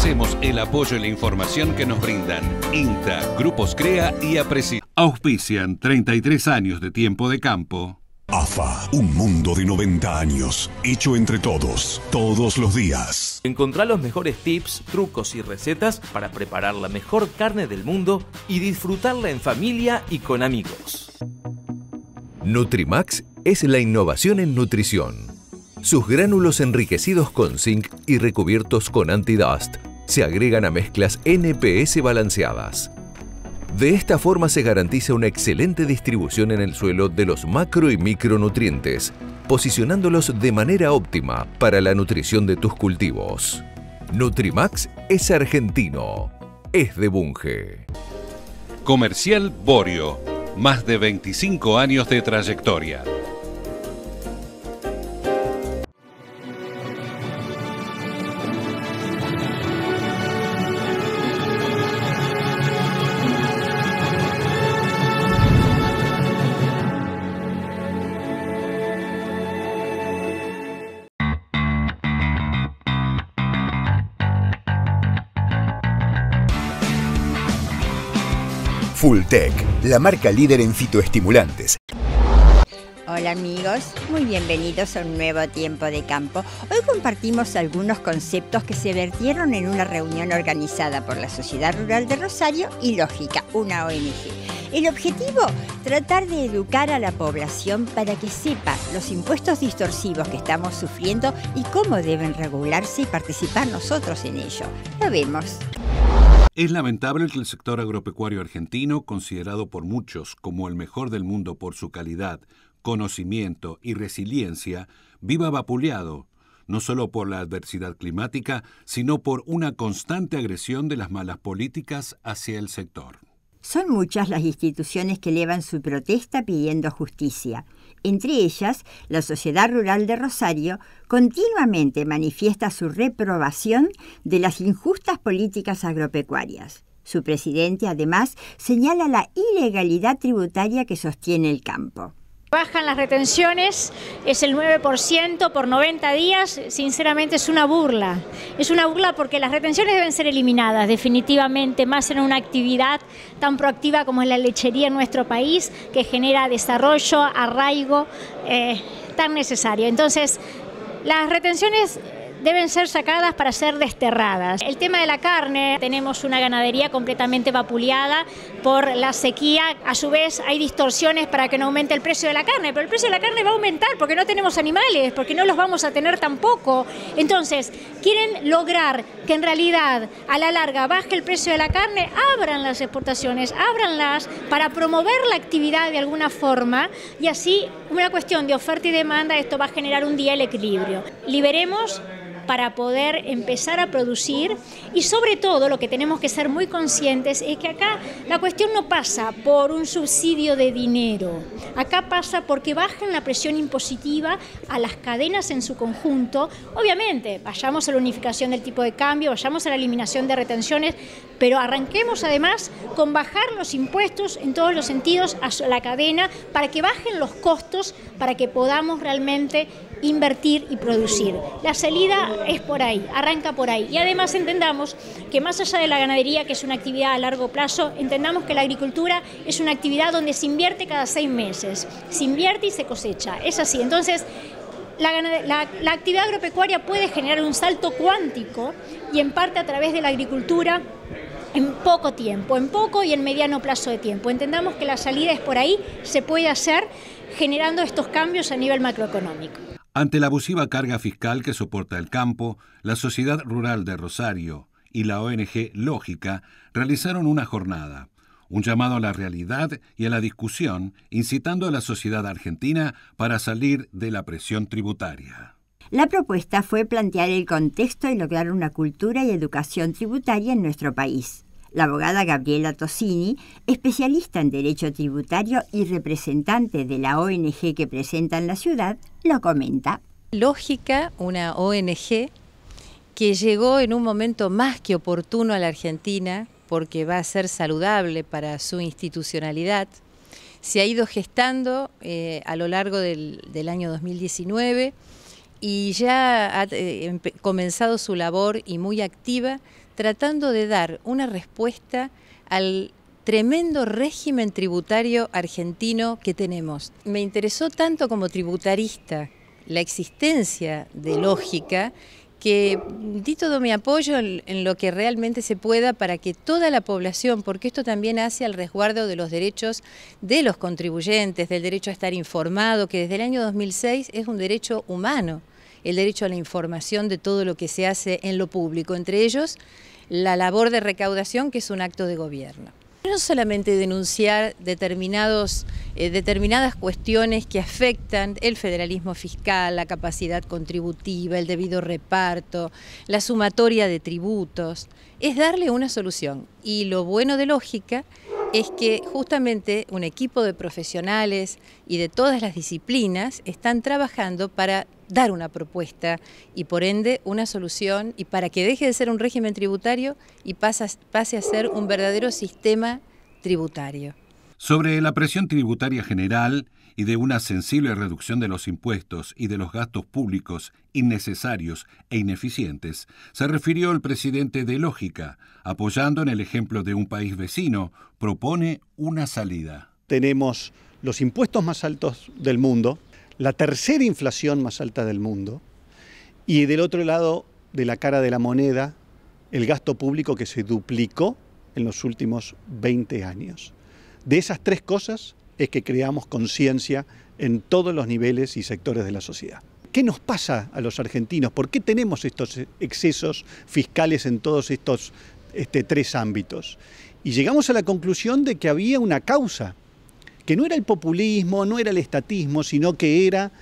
Hacemos el apoyo y la información que nos brindan INTA, Grupos CREA y Apreci. Auspician 33 años de tiempo de campo. AFA, un mundo de 90 años, hecho entre todos, todos los días. Encontrá los mejores tips, trucos y recetas para preparar la mejor carne del mundo y disfrutarla en familia y con amigos. Nutrimax es la innovación en nutrición. Sus gránulos enriquecidos con zinc y recubiertos con antidust se agregan a mezclas NPS balanceadas. De esta forma se garantiza una excelente distribución en el suelo de los macro y micronutrientes, posicionándolos de manera óptima para la nutrición de tus cultivos. Nutrimax es argentino, es de Bunge. Comercial Borio, más de 25 años de trayectoria. Tec, la marca líder en fitoestimulantes. Hola amigos, muy bienvenidos a un nuevo tiempo de campo. Hoy compartimos algunos conceptos que se vertieron en una reunión organizada por la Sociedad Rural de Rosario y Lógica, una ONG. El objetivo, tratar de educar a la población para que sepa los impuestos distorsivos que estamos sufriendo y cómo deben regularse y participar nosotros en ello. Lo vemos. Es lamentable que el sector agropecuario argentino, considerado por muchos como el mejor del mundo por su calidad, conocimiento y resiliencia, viva vapuleado, no solo por la adversidad climática, sino por una constante agresión de las malas políticas hacia el sector. Son muchas las instituciones que elevan su protesta pidiendo justicia. Entre ellas, la Sociedad Rural de Rosario continuamente manifiesta su reprobación de las injustas políticas agropecuarias. Su presidente, además, señala la ilegalidad tributaria que sostiene el campo. Bajan las retenciones, es el 9% por 90 días, sinceramente es una burla. Es una burla porque las retenciones deben ser eliminadas definitivamente, más en una actividad tan proactiva como es la lechería en nuestro país, que genera desarrollo, arraigo, eh, tan necesario. Entonces, las retenciones deben ser sacadas para ser desterradas. El tema de la carne, tenemos una ganadería completamente vapuleada por la sequía, a su vez hay distorsiones para que no aumente el precio de la carne, pero el precio de la carne va a aumentar porque no tenemos animales, porque no los vamos a tener tampoco. Entonces, quieren lograr que en realidad a la larga baje el precio de la carne, abran las exportaciones, ábranlas para promover la actividad de alguna forma y así una cuestión de oferta y demanda, esto va a generar un día el equilibrio. Liberemos para poder empezar a producir y sobre todo lo que tenemos que ser muy conscientes es que acá la cuestión no pasa por un subsidio de dinero, acá pasa porque bajen la presión impositiva a las cadenas en su conjunto, obviamente vayamos a la unificación del tipo de cambio, vayamos a la eliminación de retenciones, pero arranquemos además con bajar los impuestos en todos los sentidos a la cadena para que bajen los costos, para que podamos realmente invertir y producir. La salida es por ahí, arranca por ahí. Y además entendamos que más allá de la ganadería, que es una actividad a largo plazo, entendamos que la agricultura es una actividad donde se invierte cada seis meses, se invierte y se cosecha. Es así. Entonces, la, actividad agropecuaria puede generar un salto cuántico y en parte a través de la agricultura en poco tiempo, en poco y en mediano plazo de tiempo. Entendamos que la salida es por ahí, se puede hacer generando estos cambios a nivel macroeconómico. Ante la abusiva carga fiscal que soporta el campo, la Sociedad Rural de Rosario y la ONG Lógica realizaron una jornada, un llamado a la realidad y a la discusión, incitando a la sociedad argentina para salir de la presión tributaria. La propuesta fue plantear el contexto y lograr una cultura y educación tributaria en nuestro país la abogada Gabriela Tosini, especialista en derecho tributario y representante de la ONG que presenta en la ciudad, lo comenta. Lógica, una ONG que llegó en un momento más que oportuno a la Argentina porque va a ser saludable para su institucionalidad. Se ha ido gestando eh, a lo largo del, año 2019 y ya ha eh, comenzado su labor y muy activa tratando de dar una respuesta al tremendo régimen tributario argentino que tenemos. Me interesó tanto como tributarista la existencia de lógica que di todo mi apoyo en, lo que realmente se pueda para que toda la población, porque esto también hace al resguardo de los derechos de los contribuyentes, del derecho a estar informado, que desde el año 2006 es un derecho humano el derecho a la información de todo lo que se hace en lo público, entre ellos la labor de recaudación que es un acto de gobierno. No solamente denunciar determinados, eh, determinadas cuestiones que afectan el federalismo fiscal, la capacidad contributiva, el debido reparto, la sumatoria de tributos, es darle una solución. Y lo bueno de lógica es que justamente un equipo de profesionales y de todas las disciplinas están trabajando para dar una propuesta y por ende una solución y para que deje de ser un régimen tributario y pase a ser un verdadero sistema tributario. Sobre la presión tributaria general, y de una sensible reducción de los impuestos y de los gastos públicos innecesarios e ineficientes, se refirió el presidente de Lógica, apoyando en el ejemplo de un país vecino, propone una salida. Tenemos los impuestos más altos del mundo, la tercera inflación más alta del mundo, y del otro lado de la cara de la moneda, el gasto público que se duplicó en los últimos 20 años. De esas tres cosas, es que creamos conciencia en todos los niveles y sectores de la sociedad. ¿Qué nos pasa a los argentinos? ¿Por qué tenemos estos excesos fiscales en todos estos este, tres ámbitos? Y llegamos a la conclusión de que había una causa, que no era el populismo, no era el estatismo, sino que era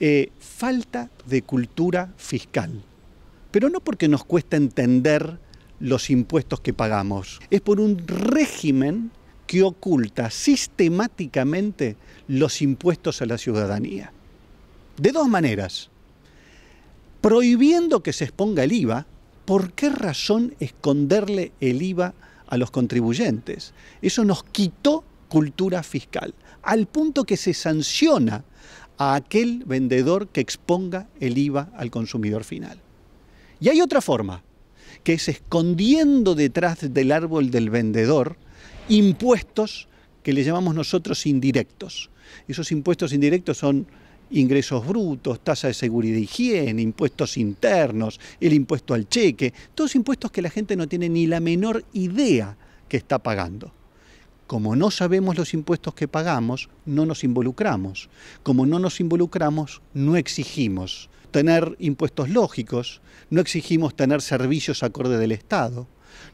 eh, falta de cultura fiscal. Pero no porque nos cuesta entender los impuestos que pagamos, es por un régimen que oculta sistemáticamente los impuestos a la ciudadanía. De dos maneras. Prohibiendo que se exponga el IVA, ¿por qué razón esconderle el IVA a los contribuyentes? Eso nos quitó cultura fiscal, al punto que se sanciona a aquel vendedor que exponga el IVA al consumidor final. Y hay otra forma, que es escondiendo detrás del árbol del vendedor impuestos que le llamamos nosotros indirectos. Esos impuestos indirectos son ingresos brutos, tasa de seguridad e higiene, impuestos internos, el impuesto al cheque, todos impuestos que la gente no tiene ni la menor idea que está pagando. Como no sabemos los impuestos que pagamos, no nos involucramos. Como no nos involucramos, no exigimos tener impuestos lógicos, no exigimos tener servicios acorde del Estado,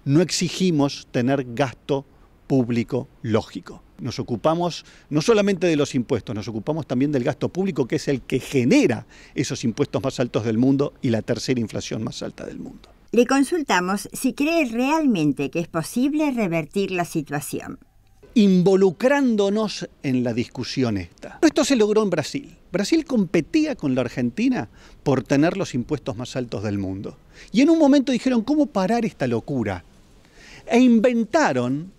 no exigimos tener gasto público lógico. Nos ocupamos no solamente de los impuestos, nos ocupamos también del gasto público, que es el que genera esos impuestos más altos del mundo y la tercera inflación más alta del mundo. Le consultamos si cree realmente que es posible revertir la situación. Involucrándonos en la discusión esta. Esto se logró en Brasil. Brasil competía con la Argentina por tener los impuestos más altos del mundo. Y en un momento dijeron, ¿cómo parar esta locura? E inventaron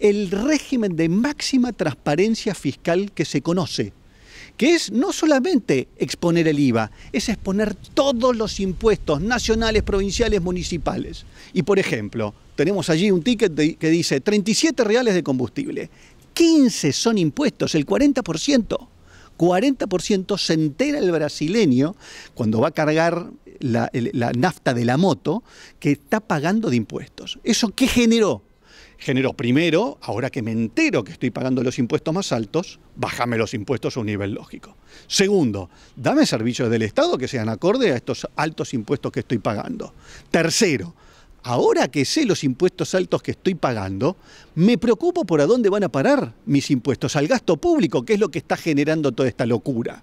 el régimen de máxima transparencia fiscal que se conoce, que es no solamente exponer el IVA, es exponer todos los impuestos nacionales, provinciales, municipales. Y por ejemplo, tenemos allí un ticket que dice 37 reales de combustible, 15 son impuestos, el 40%. 40% se entera el brasileño cuando va a cargar la, nafta de la moto que está pagando de impuestos. ¿Eso qué generó? generó primero, ahora que me entero que estoy pagando los impuestos más altos, bájame los impuestos a un nivel lógico. Segundo, dame servicios del Estado que sean acorde a estos altos impuestos que estoy pagando. Tercero, ahora que sé los impuestos altos que estoy pagando, me preocupo por a dónde van a parar mis impuestos, al gasto público, que es lo que está generando toda esta locura.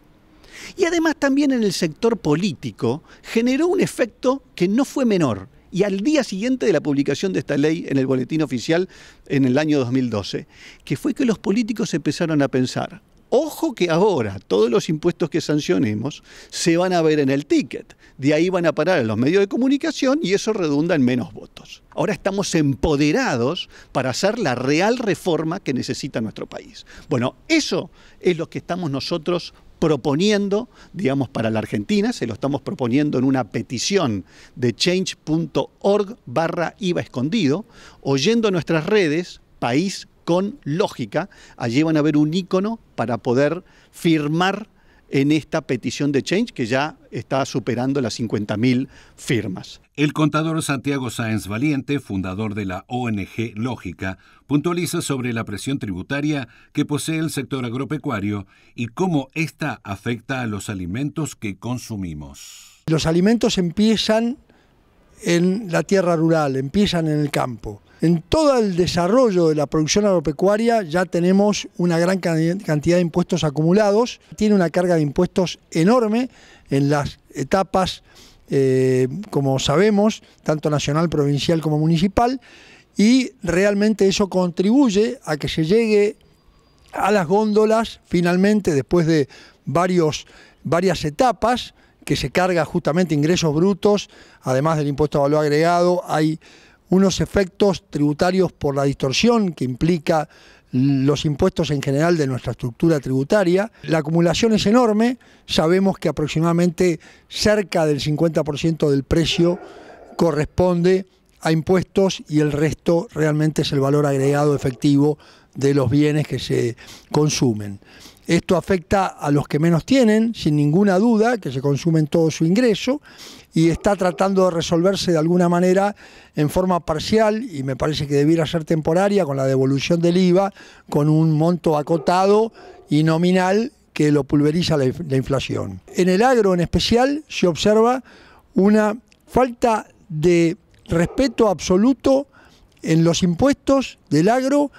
Y además también en el sector político generó un efecto que no fue menor, y al día siguiente de la publicación de esta ley en el Boletín Oficial en el año 2012, que fue que los políticos empezaron a pensar, ojo que ahora todos los impuestos que sancionemos se van a ver en el ticket, de ahí van a parar en los medios de comunicación y eso redunda en menos votos. Ahora estamos empoderados para hacer la real reforma que necesita nuestro país. Bueno, eso es lo que estamos nosotros proponiendo, digamos, para la Argentina, se lo estamos proponiendo en una petición de change.org barra IVA escondido, oyendo nuestras redes, país con lógica, allí van a ver un icono para poder firmar en esta petición de Change que ya está superando las 50.000 firmas. El contador Santiago Sáenz Valiente, fundador de la ONG Lógica, puntualiza sobre la presión tributaria que posee el sector agropecuario y cómo esta afecta a los alimentos que consumimos. Los alimentos empiezan en la tierra rural, empiezan en el campo. En todo el desarrollo de la producción agropecuaria ya tenemos una gran cantidad de impuestos acumulados, tiene una carga de impuestos enorme en las etapas, eh, como sabemos, tanto nacional, provincial como municipal, y realmente eso contribuye a que se llegue a las góndolas finalmente después de varias etapas, que se carga justamente ingresos brutos, además del impuesto a valor agregado, hay unos efectos tributarios por la distorsión que implica los impuestos en general de nuestra estructura tributaria. La acumulación es enorme, sabemos que aproximadamente cerca del 50% del precio corresponde a impuestos y el resto realmente es el valor agregado efectivo de los bienes que se consumen. Esto afecta a los que menos tienen, sin ninguna duda, que se consumen todo su ingreso y está tratando de resolverse de alguna manera en forma parcial y me parece que debiera ser temporaria con la devolución del IVA, con un monto acotado y nominal que lo pulveriza la, la inflación. En el agro en especial se observa una falta de respeto absoluto en los impuestos del agro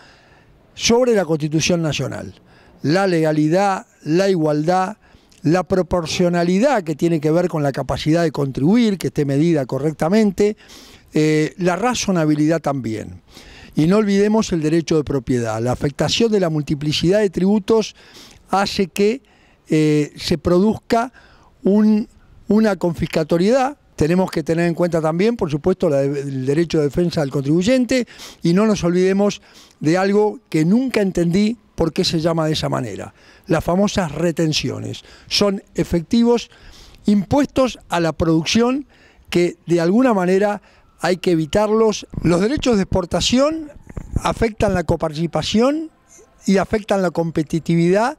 sobre la Constitución Nacional la legalidad, la igualdad, la proporcionalidad que tiene que ver con la capacidad de contribuir, que esté medida correctamente, eh, la razonabilidad también. Y no olvidemos el derecho de propiedad. La afectación de la multiplicidad de tributos hace que eh, se produzca una confiscatoriedad. Tenemos que tener en cuenta también, por supuesto, el derecho de defensa del contribuyente y no nos olvidemos de algo que nunca entendí por qué se llama de esa manera. Las famosas retenciones. Son efectivos impuestos a la producción que de alguna manera hay que evitarlos. Los derechos de exportación afectan la coparticipación y afectan la competitividad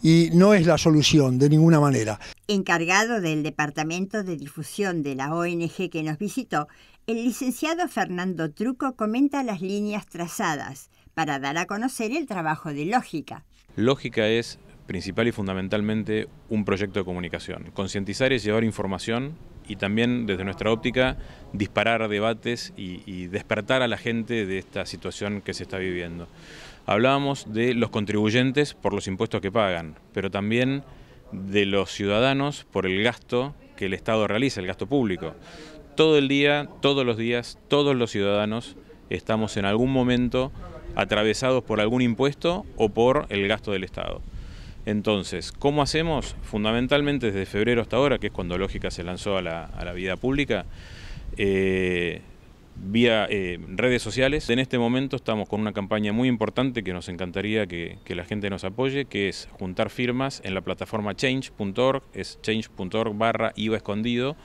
y no es la solución de ninguna manera. Encargado del Departamento de Difusión de la ONG que nos visitó, el licenciado Fernando Truco comenta las líneas trazadas para dar a conocer el trabajo de Lógica. Lógica es principal y fundamentalmente un proyecto de comunicación, concientizar y llevar información y también desde nuestra óptica disparar debates y, y, despertar a la gente de esta situación que se está viviendo. Hablábamos de los contribuyentes por los impuestos que pagan, pero también de los ciudadanos por el gasto que el Estado realiza, el gasto público. Todo el día, todos los días, todos los ciudadanos estamos en algún momento atravesados por algún impuesto o por el gasto del Estado. Entonces, ¿cómo hacemos? Fundamentalmente desde febrero hasta ahora, que es cuando Lógica se lanzó a la, vida pública, eh, vía eh, redes sociales. En este momento estamos con una campaña muy importante que nos encantaría que, que la gente nos apoye, que es juntar firmas en la plataforma change.org, es change.org barra IVA escondido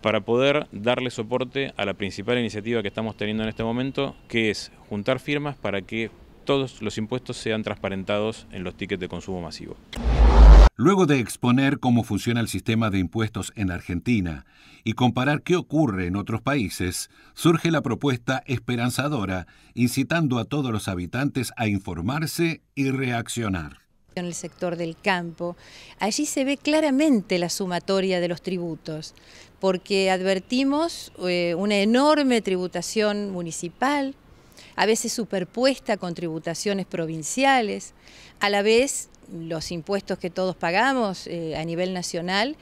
para poder darle soporte a la principal iniciativa que estamos teniendo en este momento, que es juntar firmas para que todos los impuestos sean transparentados en los tickets de consumo masivo. Luego de exponer cómo funciona el sistema de impuestos en Argentina y comparar qué ocurre en otros países, surge la propuesta esperanzadora, incitando a todos los habitantes a informarse y reaccionar en el sector del campo, allí se ve claramente la sumatoria de los tributos, porque advertimos eh, una enorme tributación municipal, a veces superpuesta con tributaciones provinciales, a la vez los impuestos que todos pagamos eh, a nivel nacional,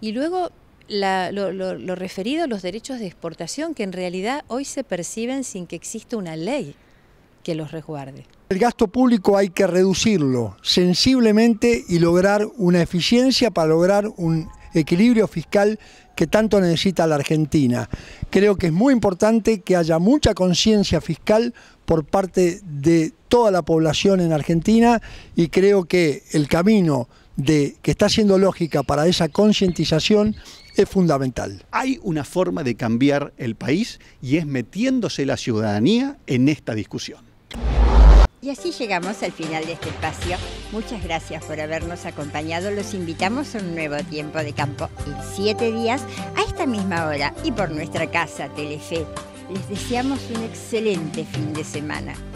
y luego lo, lo, referido a los derechos de exportación que en realidad hoy se perciben sin que exista una ley que los resguarde. El gasto público hay que reducirlo sensiblemente y lograr una eficiencia para lograr un equilibrio fiscal que tanto necesita la Argentina. Creo que es muy importante que haya mucha conciencia fiscal por parte de toda la población en Argentina y creo que el camino de que está siendo lógica para esa concientización es fundamental. Hay una forma de cambiar el país y es metiéndose la ciudadanía en esta discusión. Y así llegamos al final de este espacio. Muchas gracias por habernos acompañado. Los invitamos a un nuevo tiempo de campo en siete días a esta misma hora y por nuestra casa Telefe. Les deseamos un excelente fin de semana.